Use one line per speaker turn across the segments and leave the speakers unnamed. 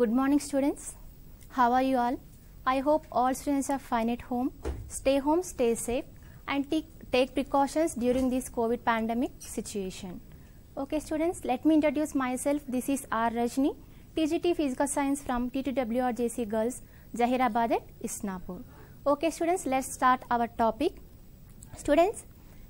Good morning students. How are you all? I hope all students are fine at home. Stay home, stay safe and take, take precautions during this COVID pandemic situation. Okay students, let me introduce myself. This is R. Rajni, TGT Physical Science from T2WRJC Girls, Jahirabad at Isnapur. Okay students, let's start our topic. Students,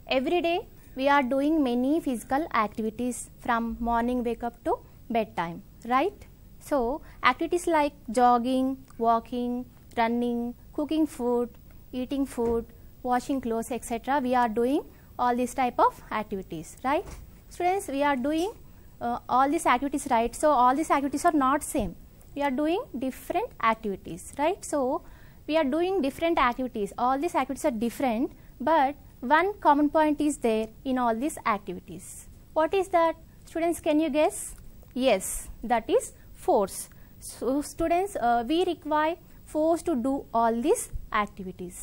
every day we are doing many physical activities from morning wake up to bedtime, right? So, activities like jogging, walking, running, cooking food, eating food, washing clothes etc. we are doing all these type of activities right. Students we are doing uh, all these activities right. So, all these activities are not same we are doing different activities right. So, we are doing different activities all these activities are different but one common point is there in all these activities. What is that students can you guess? Yes that is force. So students, uh, we require force to do all these activities.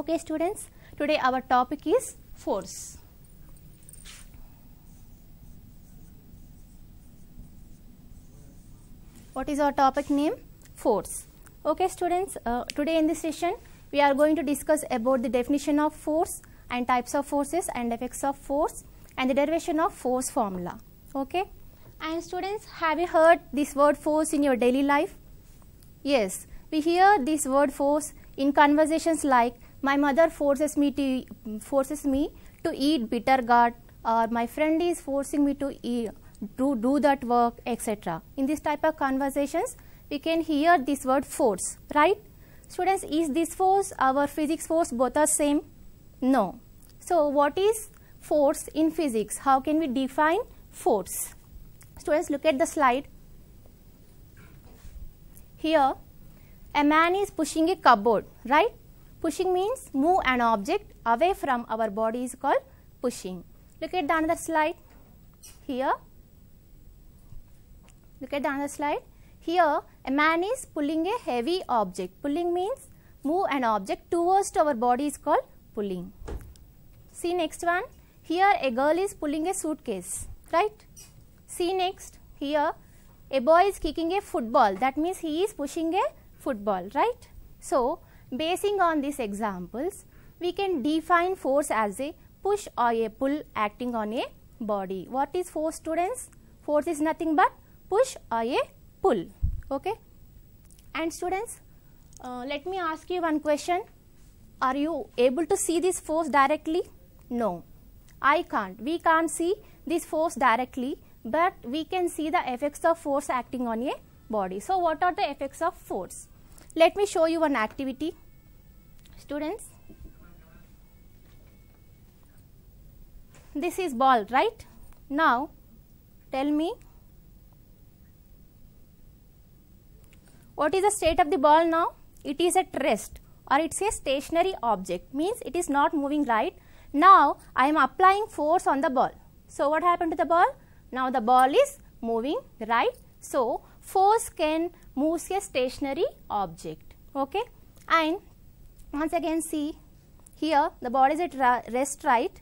Okay students, today our topic is force. What is our topic name? Force. Okay students, uh, today in this session we are going to discuss about the definition of force and types of forces and effects of force and the derivation of force formula. Okay. And students, have you heard this word force in your daily life? Yes, we hear this word force in conversations like, my mother forces me to, forces me to eat bitter gourd or my friend is forcing me to eat, do, do that work, etc. In this type of conversations, we can hear this word force, right? Students, is this force, our physics force, both are same? No. So, what is force in physics? How can we define force? Students, look at the slide. Here, a man is pushing a cupboard, right? Pushing means move an object away from our body is called pushing. Look at the another slide. Here, look at the another slide. Here, a man is pulling a heavy object. Pulling means move an object towards our body is called pulling. See next one. Here, a girl is pulling a suitcase, right? See next here a boy is kicking a football that means he is pushing a football right. So, basing on these examples we can define force as a push or a pull acting on a body. What is force students? Force is nothing but push or a pull okay. And students uh, let me ask you one question are you able to see this force directly? No, I can't. We can't see this force directly but we can see the effects of force acting on a body. So, what are the effects of force? Let me show you one activity. Students, this is ball, right? Now, tell me what is the state of the ball now? It is at rest or it's a stationary object means it is not moving right. Now, I am applying force on the ball. So, what happened to the ball? Now the ball is moving, right? So force can move a stationary object, okay? And once again see here the ball is at rest, right?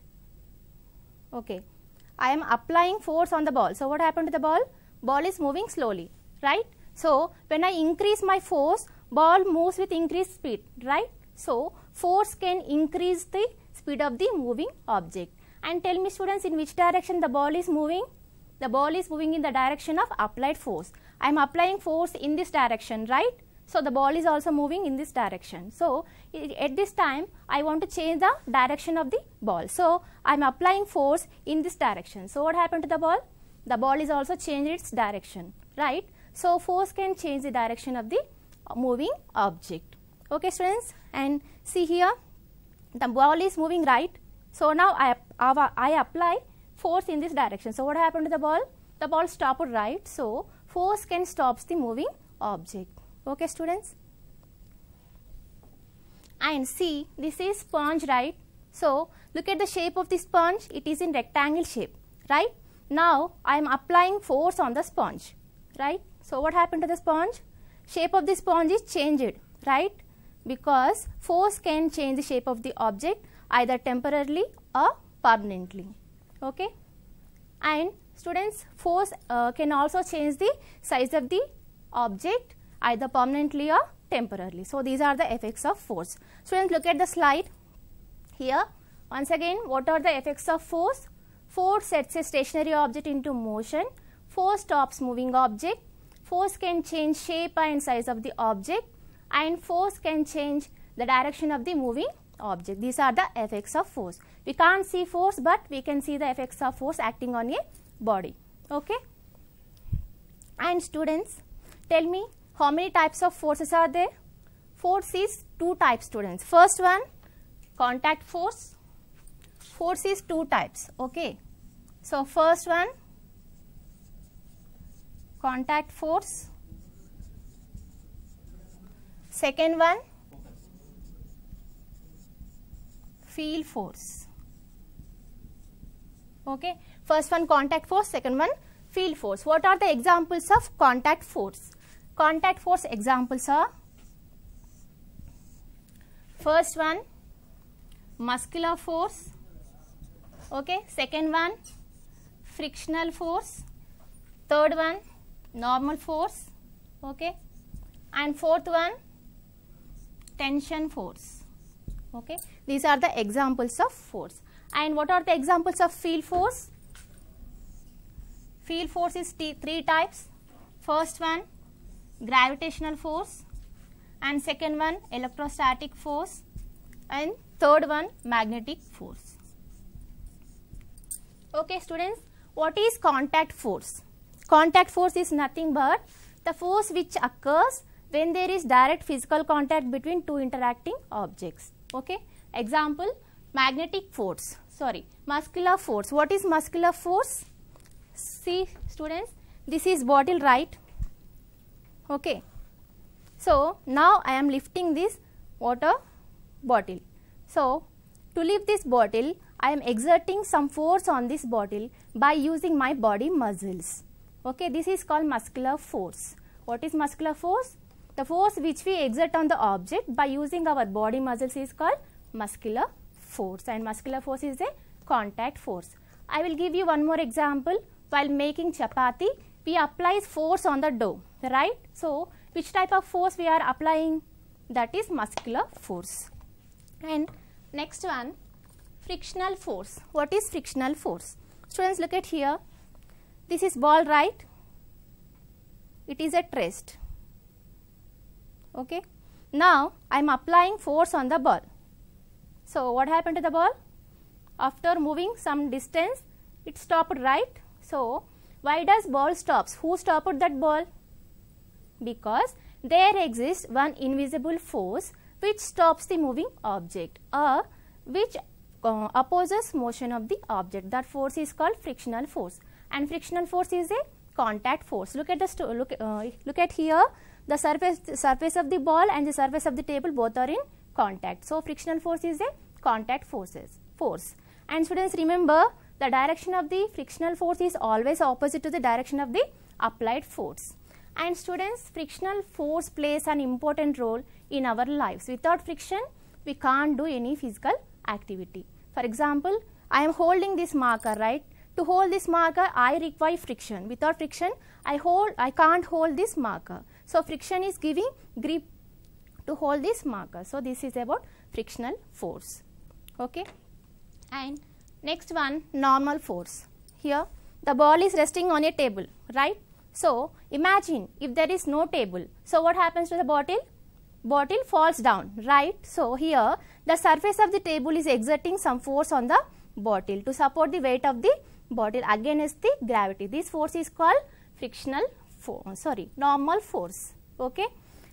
Okay. I am applying force on the ball. So what happened to the ball? Ball is moving slowly, right? So when I increase my force, ball moves with increased speed, right? So force can increase the speed of the moving object. And tell me students in which direction the ball is moving? the ball is moving in the direction of applied force. I am applying force in this direction, right? So, the ball is also moving in this direction. So, at this time, I want to change the direction of the ball. So, I am applying force in this direction. So, what happened to the ball? The ball is also changed its direction, right? So, force can change the direction of the uh, moving object. Okay, students? And see here, the ball is moving right. So, now I, I apply force in this direction. So what happened to the ball? The ball stopped right. So force can stops the moving object. Okay students? And see this is sponge right. So look at the shape of the sponge. It is in rectangle shape right. Now I am applying force on the sponge right. So what happened to the sponge? Shape of the sponge is changed right because force can change the shape of the object either temporarily or permanently okay and students force uh, can also change the size of the object either permanently or temporarily so these are the effects of force students look at the slide here once again what are the effects of force force sets a stationary object into motion force stops moving object force can change shape and size of the object and force can change the direction of the moving object these are the effects of force we can't see force, but we can see the effects of force acting on a body. Okay? And students, tell me how many types of forces are there? Force is two types, students. First one, contact force. Force is two types. Okay? So, first one, contact force. Second one, feel force. Okay, first one contact force, second one field force. What are the examples of contact force? Contact force examples are first one muscular force, okay, second one frictional force, third one normal force, okay, and fourth one tension force okay these are the examples of force and what are the examples of field force? Field force is three types. First one, gravitational force. And second one, electrostatic force. And third one, magnetic force. Okay, students, what is contact force? Contact force is nothing but the force which occurs when there is direct physical contact between two interacting objects. Okay. Example, magnetic force, sorry, muscular force. What is muscular force? See students, this is bottle right, okay. So, now I am lifting this water bottle. So, to lift this bottle, I am exerting some force on this bottle by using my body muscles. Okay, this is called muscular force. What is muscular force? The force which we exert on the object by using our body muscles is called muscular force and muscular force is a contact force. I will give you one more example. While making chapati, we apply force on the dough, right? So, which type of force we are applying? That is muscular force. And next one, frictional force. What is frictional force? Students, look at here. This is ball, right? It is at rest. Okay. Now, I am applying force on the ball. So what happened to the ball? After moving some distance, it stopped, right? So why does ball stops? Who stopped that ball? Because there exists one invisible force which stops the moving object or which uh, opposes motion of the object. That force is called frictional force and frictional force is a contact force. Look at the look, uh, look at here the surface the surface of the ball and the surface of the table both are in contact. So frictional force is a contact forces force. And students remember the direction of the frictional force is always opposite to the direction of the applied force. And students frictional force plays an important role in our lives. Without friction we can't do any physical activity. For example, I am holding this marker right. To hold this marker I require friction. Without friction I hold I can't hold this marker. So friction is giving grip to hold this marker. So, this is about frictional force. Okay. And next one normal force. Here the ball is resting on a table, right? So, imagine if there is no table. So, what happens to the bottle? Bottle falls down, right? So, here the surface of the table is exerting some force on the bottle to support the weight of the bottle against the gravity. This force is called frictional force, sorry, normal force, okay?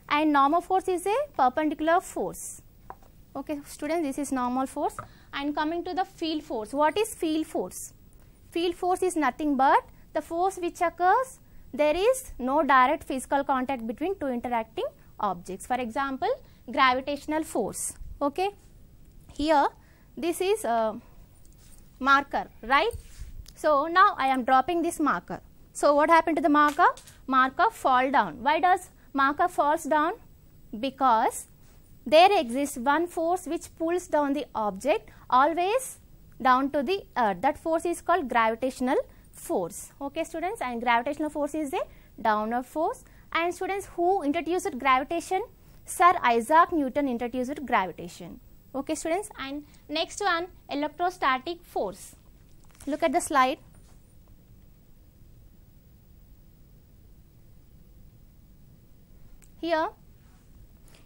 and normal force is a perpendicular force. Okay, students, this is normal force. And coming to the field force, what is field force? Field force is nothing but the force which occurs, there is no direct physical contact between two interacting objects. For example, gravitational force. Okay, here this is a marker, right? So, now I am dropping this marker. So, what happened to the marker? Marker fall down. Why does marker falls down? Because there exists one force which pulls down the object always down to the earth. That force is called gravitational force. Okay, students, and gravitational force is a downward force. And students, who introduced gravitation? Sir Isaac Newton introduced gravitation. Okay, students, and next one electrostatic force. Look at the slide. Here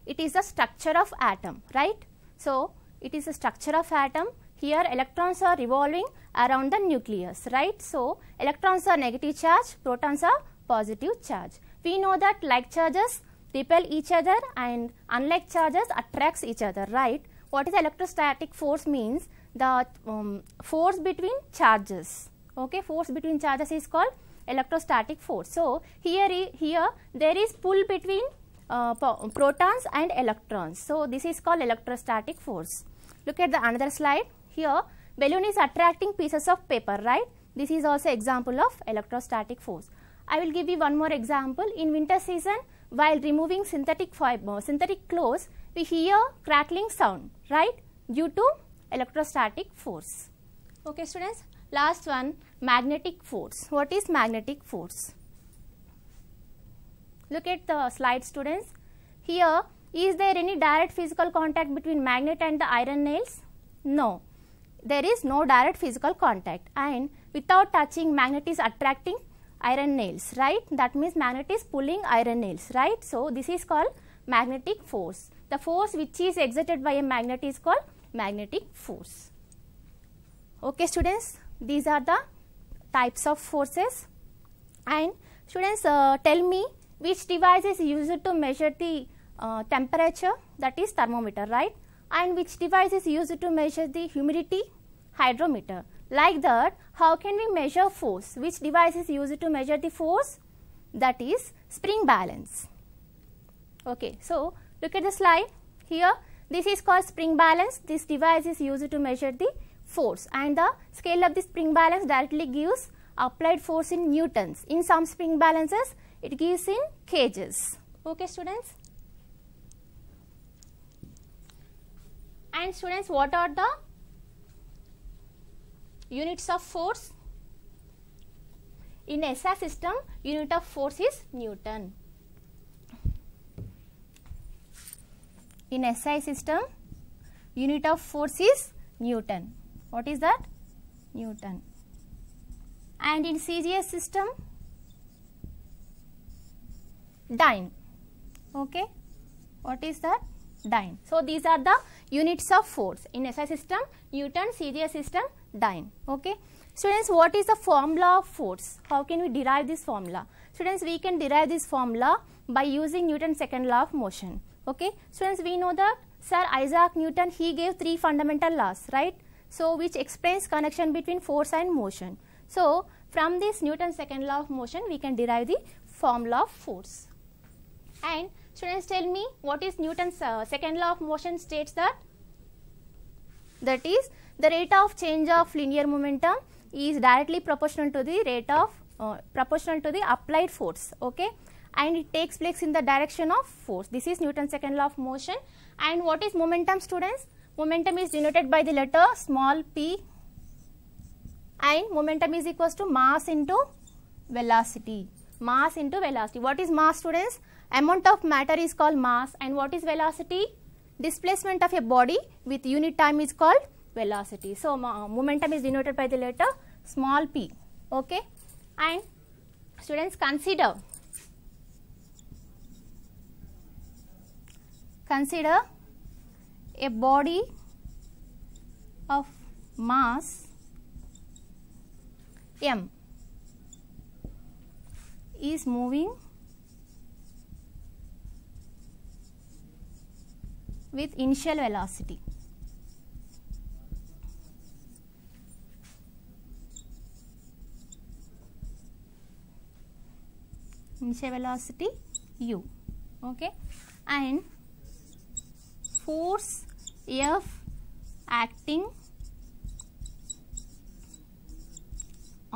it is the structure of atom, right? So, it is the structure of atom. Here electrons are revolving around the nucleus, right? So, electrons are negative charge, protons are positive charge. We know that like charges repel each other and unlike charges attracts each other, right? What is electrostatic force means? The um, force between charges, okay? Force between charges is called electrostatic force. So, here, here there is pull between uh, protons and electrons. So, this is called electrostatic force. Look at the another slide. Here, balloon is attracting pieces of paper, right? This is also example of electrostatic force. I will give you one more example. In winter season, while removing synthetic fiber, uh, synthetic clothes, we hear crackling sound, right? Due to electrostatic force. Okay, students. Last one, magnetic force. What is magnetic force? Look at the slide students. Here, is there any direct physical contact between magnet and the iron nails? No, there is no direct physical contact and without touching magnet is attracting iron nails, right? That means magnet is pulling iron nails, right? So, this is called magnetic force. The force which is exerted by a magnet is called magnetic force. Okay students, these are the types of forces and students uh, tell me which device is used to measure the uh, temperature that is thermometer right and which device is used to measure the humidity hydrometer like that how can we measure force which device is used to measure the force that is spring balance okay so look at the slide here this is called spring balance this device is used to measure the force and the scale of the spring balance directly gives applied force in newtons in some spring balances it gives in cages. Okay students? And students what are the units of force? In SI system unit of force is Newton. In SI system unit of force is Newton. What is that? Newton. And in CGS system Dyne, okay what is that dyne so these are the units of force in SI system Newton CGS system dyne okay students what is the formula of force how can we derive this formula students we can derive this formula by using Newton's second law of motion okay students we know that sir Isaac Newton he gave three fundamental laws right so which explains connection between force and motion so from this Newton's second law of motion we can derive the formula of force and students tell me what is Newton's uh, second law of motion states that? That is the rate of change of linear momentum is directly proportional to the rate of uh, proportional to the applied force okay and it takes place in the direction of force this is newton's second law of motion and what is momentum students momentum is denoted by the letter small p and momentum is equals to mass into velocity mass into velocity what is mass students amount of matter is called mass and what is velocity? Displacement of a body with unit time is called velocity. So, uh, momentum is denoted by the letter small p. Okay. And students consider, consider a body of mass m is moving with initial velocity. initial velocity u okay and force f acting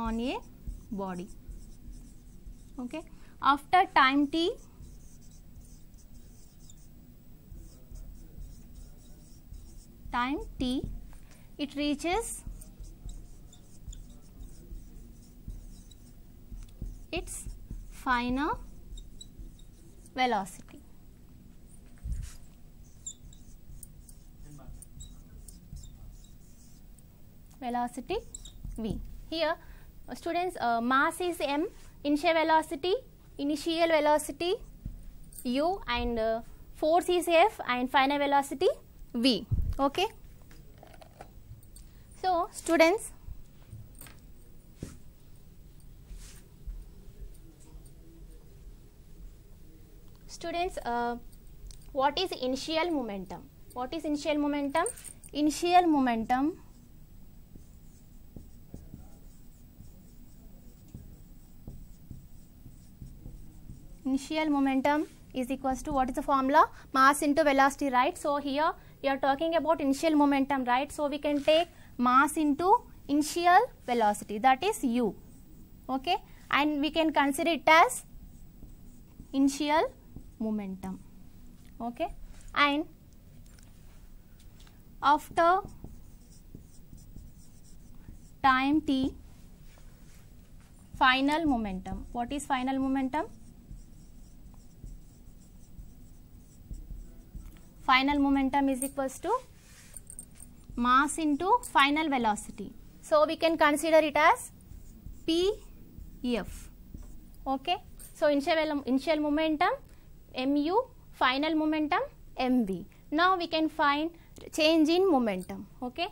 on a body okay after time t time t it reaches its final velocity. Velocity v. Here uh, students uh, mass is m, initial velocity, initial velocity u and uh, force is f and final velocity v. Okay. So, students, students, uh, what is initial momentum? What is initial momentum? Initial momentum initial momentum is equals to what is the formula mass into velocity right so here you are talking about initial momentum, right? So, we can take mass into initial velocity that is u, okay? And we can consider it as initial momentum, okay? And after time t, final momentum. What is final momentum? final momentum is equals to mass into final velocity. So, we can consider it as PF. Okay. So, initial, initial momentum MU, final momentum MB. Now, we can find change in momentum. Okay.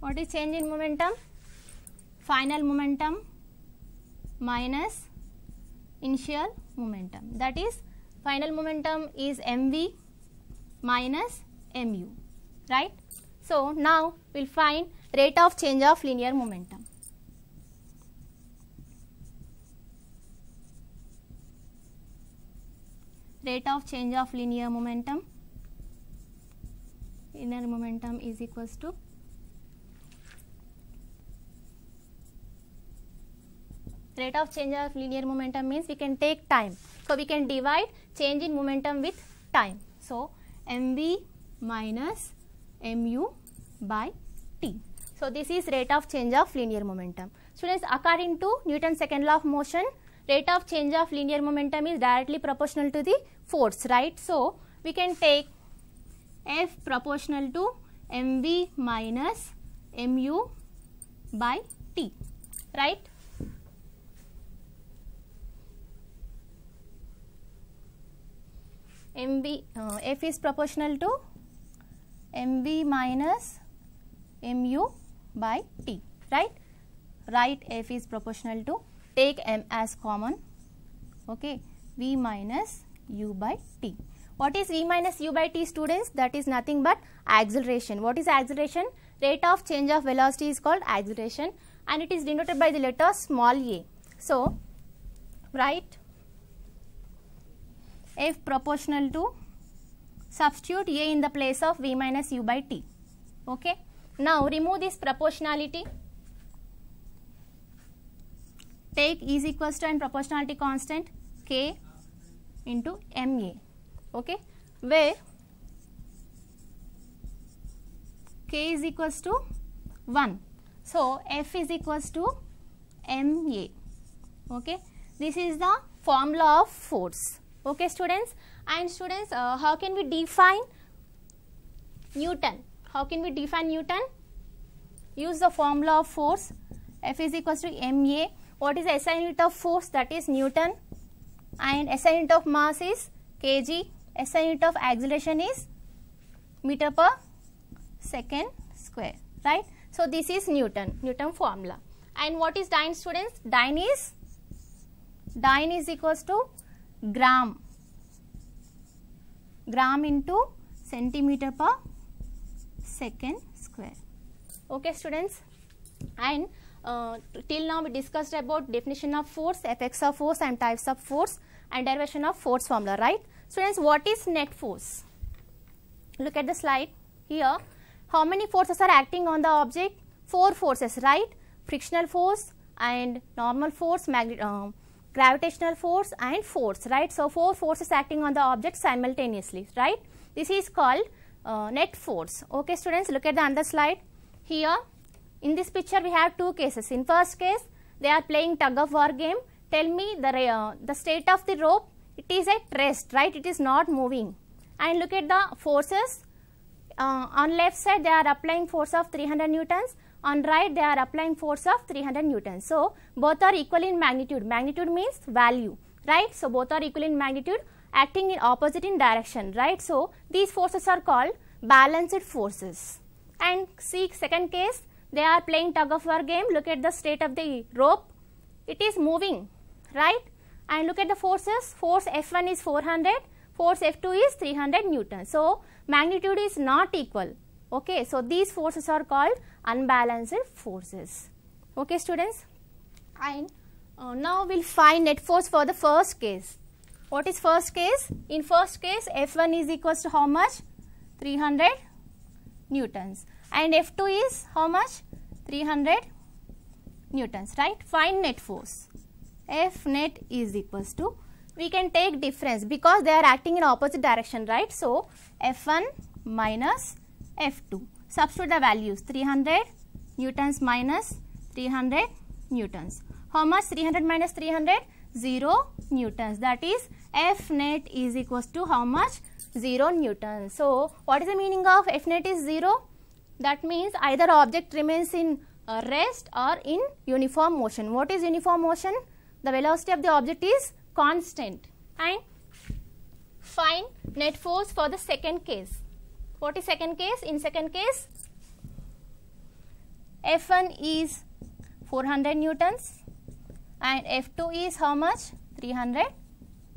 what is change in momentum final momentum minus initial momentum that is final momentum is mv minus mu right so now we'll find rate of change of linear momentum rate of change of linear momentum linear momentum is equals to rate of change of linear momentum means we can take time. So, we can divide change in momentum with time. So, mv minus mu by t. So, this is rate of change of linear momentum. Students, according to Newton's second law of motion, rate of change of linear momentum is directly proportional to the force, right. So, we can take F proportional to mv minus mu by t, right. mb uh, f is proportional to mb minus mu by t right write f is proportional to take m as common okay v minus u by t what is v minus u by t students that is nothing but acceleration what is acceleration rate of change of velocity is called acceleration and it is denoted by the letter small a so write f proportional to substitute a in the place of v minus u by t. Okay. Now remove this proportionality. Take is equals to and proportionality constant k into ma. Okay, where k is equals to 1. So f is equals to ma. Okay, this is the formula of force. Okay students and students uh, how can we define Newton? How can we define Newton? Use the formula of force F is equals to ma. What is the SI unit of force that is Newton and SI unit of mass is kg. SI unit of acceleration is meter per second square right. So, this is Newton, Newton formula and what is dyne students? Dyne is, dyne is equals to gram gram into centimeter per second square. Okay students and uh, till now we discussed about definition of force, effects of force and types of force and derivation of force formula right. Students what is net force? Look at the slide here how many forces are acting on the object? 4 forces right frictional force and normal force, magnet, uh, gravitational force and force, right. So, four forces acting on the object simultaneously, right. This is called uh, net force. Okay, students, look at the under slide. Here, in this picture, we have two cases. In first case, they are playing tug of war game. Tell me the, uh, the state of the rope, it is at rest, right, it is not moving. And look at the forces. Uh, on left side, they are applying force of 300 newtons. On right, they are applying force of 300 newtons. So, both are equal in magnitude. Magnitude means value, right? So, both are equal in magnitude acting in opposite in direction, right? So, these forces are called balanced forces. And see second case, they are playing tug of war game. Look at the state of the rope. It is moving, right? And look at the forces. Force F1 is 400, force F2 is 300 newton. So, magnitude is not equal. Okay, so these forces are called unbalanced forces. Okay, students? And uh, now we'll find net force for the first case. What is first case? In first case, F1 is equals to how much? 300 newtons. And F2 is how much? 300 newtons, right? Find net force. F net is equals to, we can take difference because they are acting in opposite direction, right? So, F1 minus F2. Substitute the values 300 newtons minus 300 newtons. How much 300 minus 300? 0 newtons. That is F net is equals to how much? 0 newtons. So, what is the meaning of F net is 0? That means either object remains in uh, rest or in uniform motion. What is uniform motion? The velocity of the object is constant and find net force for the second case. What is second case? In second case, F1 is 400 newtons and F2 is how much? 300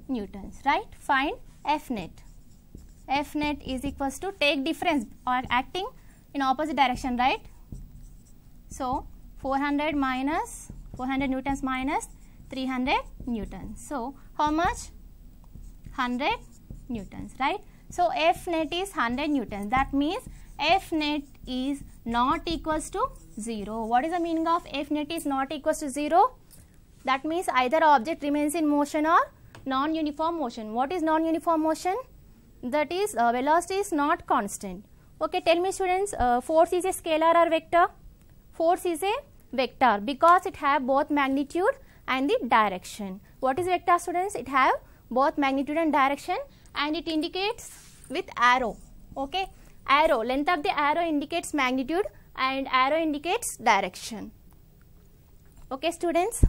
newtons, right? Find F net. F net is equals to take difference or acting in opposite direction, right? So, 400 minus 400 newtons minus 300 newtons. So, how much? 100 newtons, right? So, F net is 100 newtons. That means F net is not equals to 0. What is the meaning of F net is not equals to 0? That means either object remains in motion or non-uniform motion. What is non-uniform motion? That is uh, velocity is not constant. Okay, tell me students, uh, force is a scalar or vector? Force is a vector because it have both magnitude and the direction. What is vector students? It have both magnitude and direction and it indicates with arrow okay arrow length of the arrow indicates magnitude and arrow indicates direction okay students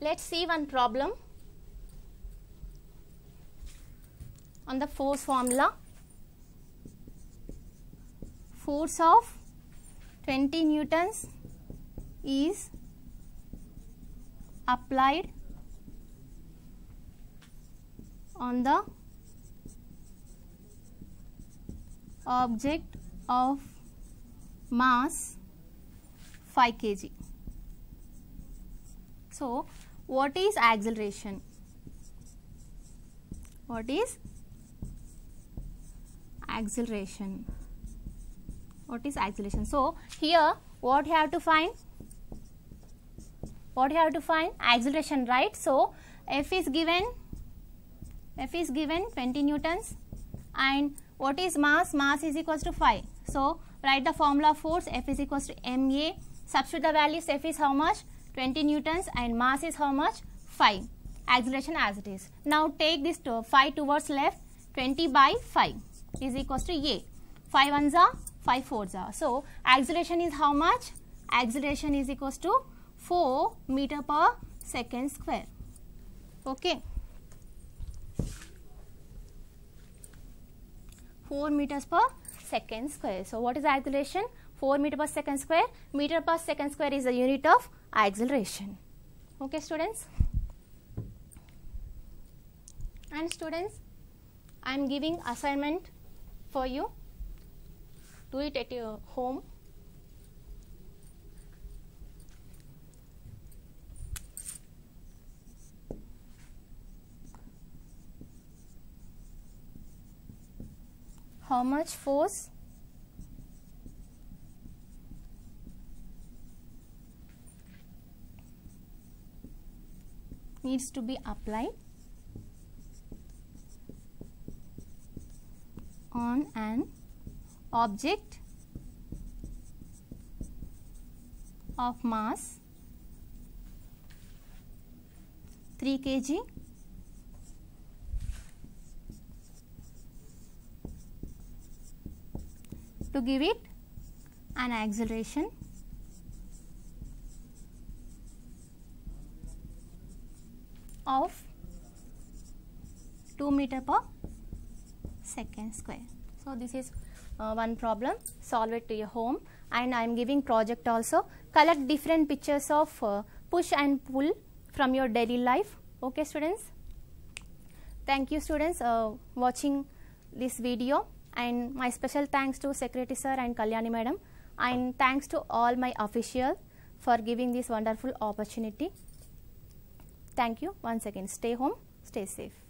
let's see one problem on the force formula force of 20 newtons is applied on the object of mass 5 kg. So, what is acceleration? What is acceleration? What is acceleration? So, here what you have to find? what you have to find acceleration right so f is given f is given 20 newtons and what is mass mass is equals to 5 so write the formula of force f is equals to ma substitute the values f is how much 20 newtons and mass is how much 5 acceleration as it is now take this to 5 towards left 20 by 5 is equals to a 5 ones are 5 fours are so acceleration is how much acceleration is equals to 4 meter per second square. Okay. 4 meters per second square. So, what is acceleration? 4 meter per second square. Meter per second square is the unit of acceleration. Okay, students? And students, I am giving assignment for you. Do it at your home. how much force needs to be applied on an object of mass 3 kg give it an acceleration of 2 meter per second square. So, this is uh, one problem solve it to your home and I am giving project also collect different pictures of uh, push and pull from your daily life okay students thank you students uh, watching this video and my special thanks to Secretary Sir and Kalyani Madam and thanks to all my officials for giving this wonderful opportunity. Thank you once again. Stay home, stay safe.